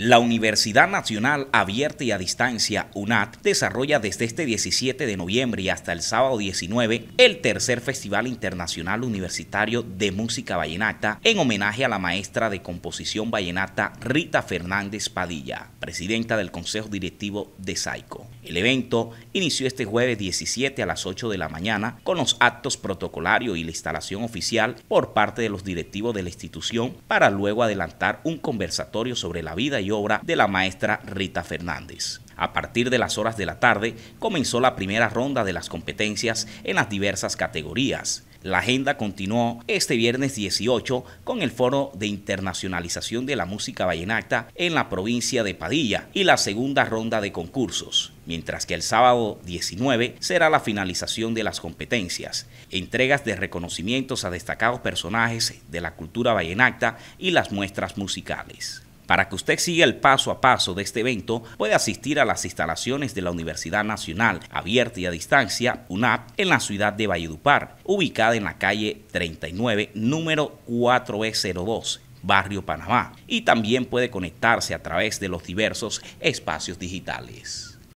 La Universidad Nacional Abierta y a Distancia, UNAT, desarrolla desde este 17 de noviembre y hasta el sábado 19 el tercer Festival Internacional Universitario de Música Vallenata en homenaje a la maestra de composición vallenata Rita Fernández Padilla presidenta del Consejo Directivo de SAICO. El evento inició este jueves 17 a las 8 de la mañana con los actos protocolarios y la instalación oficial por parte de los directivos de la institución para luego adelantar un conversatorio sobre la vida y obra de la maestra Rita Fernández. A partir de las horas de la tarde comenzó la primera ronda de las competencias en las diversas categorías. La agenda continuó este viernes 18 con el Foro de Internacionalización de la Música Vallenata en la provincia de Padilla y la segunda ronda de concursos, mientras que el sábado 19 será la finalización de las competencias, entregas de reconocimientos a destacados personajes de la cultura vallenata y las muestras musicales. Para que usted siga el paso a paso de este evento, puede asistir a las instalaciones de la Universidad Nacional, abierta y a distancia, UNAP, en la ciudad de Valledupar, ubicada en la calle 39, número 4E02 barrio Panamá, y también puede conectarse a través de los diversos espacios digitales.